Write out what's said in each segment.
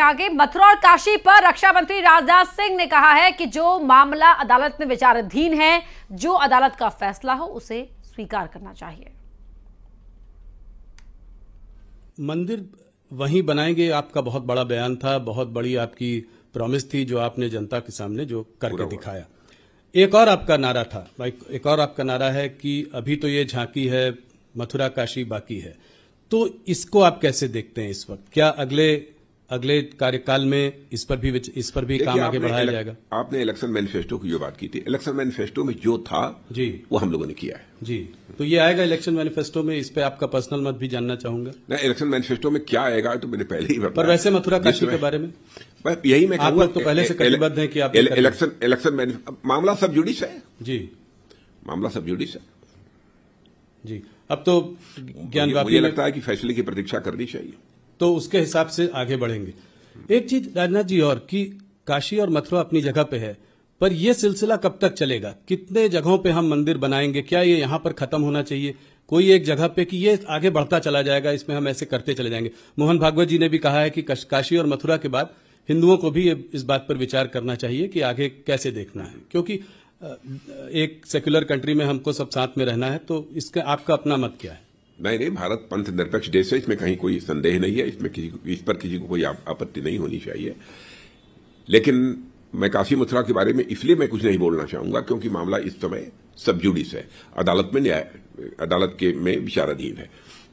आगे मथुरा और काशी पर रक्षा मंत्री राजनाथ सिंह ने कहा है कि जो मामला अदालत में विचाराधीन है जो अदालत का फैसला हो उसे स्वीकार करना चाहिए मंदिर वहीं बनाएंगे आपका बहुत बड़ा बयान था बहुत बड़ी आपकी प्रॉमिस थी जो आपने जनता के सामने जो करके दिखाया एक और आपका नारा था एक और आपका नारा है कि अभी तो ये झांकी है मथुरा काशी बाकी है तो इसको आप कैसे देखते हैं इस वक्त क्या अगले अगले कार्यकाल में इस पर भी इस पर भी काम आगे बढ़ाया जाएगा आपने इलेक्शन मैनिफेस्टो की जो बात की थी इलेक्शन मैनिफेस्टो में जो था जी वो हम लोगों ने किया है जी तो ये आएगा इलेक्शन मैनिफेस्टो में इस पे आपका पर्सनल मत भी जानना चाहूंगा ना इलेक्शन मैनिफेस्टो में क्या आएगा तो मैंने पहले ही बताया पर वैसे मथुरा काशी के बारे में यही मैं आप तो पहले से कटिबद्ध है कि आप इलेक्शन इलेक्शन मामला सब जुडिस है जी मामला सब जुडिस है जी अब तो ज्ञान मुझे लगता है कि फैसले की प्रतीक्षा करनी चाहिए तो उसके हिसाब से आगे बढ़ेंगे एक चीज राजनाथ जी और कि काशी और मथुरा अपनी जगह पे है पर यह सिलसिला कब तक चलेगा कितने जगहों पे हम मंदिर बनाएंगे क्या ये यहां पर खत्म होना चाहिए कोई एक जगह पे कि ये आगे बढ़ता चला जाएगा इसमें हम ऐसे करते चले जाएंगे मोहन भागवत जी ने भी कहा है कि काशी और मथुरा के बाद हिंदुओं को भी इस बात पर विचार करना चाहिए कि आगे कैसे देखना है क्योंकि एक सेक्युलर कंट्री में हमको सब साथ में रहना है तो इसका आपका अपना मत क्या है नहीं नहीं भारत पंथ निरपेक्ष देश है इसमें कहीं कोई संदेह नहीं है इसमें किसी इस पर किसी को कोई आपत्ति नहीं होनी चाहिए लेकिन मैं काशी मथुरा के बारे में इसलिए मैं कुछ नहीं बोलना चाहूंगा क्योंकि मामला इस समय सबजुडिस है अदालत में न्याय अदालत के में विचाराधीन है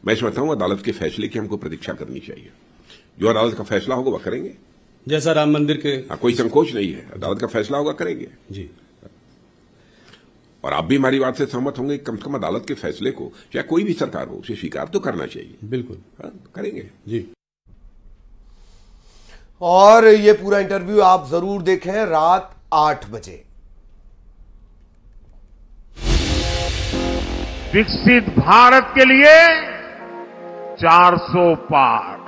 मैं समझता हूं अदालत के फैसले की हमको प्रतीक्षा करनी चाहिए जो अदालत का फैसला होगा वह करेंगे जैसा राम मंदिर के हाँ, कोई संकोच नहीं है अदालत का फैसला होगा करेंगे जी और आप भी हमारी बात से सहमत होंगे कम से कम अदालत के फैसले को चाहे कोई भी सरकार हो उसे स्वीकार तो करना चाहिए बिल्कुल हाँ करेंगे जी और ये पूरा इंटरव्यू आप जरूर देखें रात आठ बजे विकसित भारत के लिए 400 पार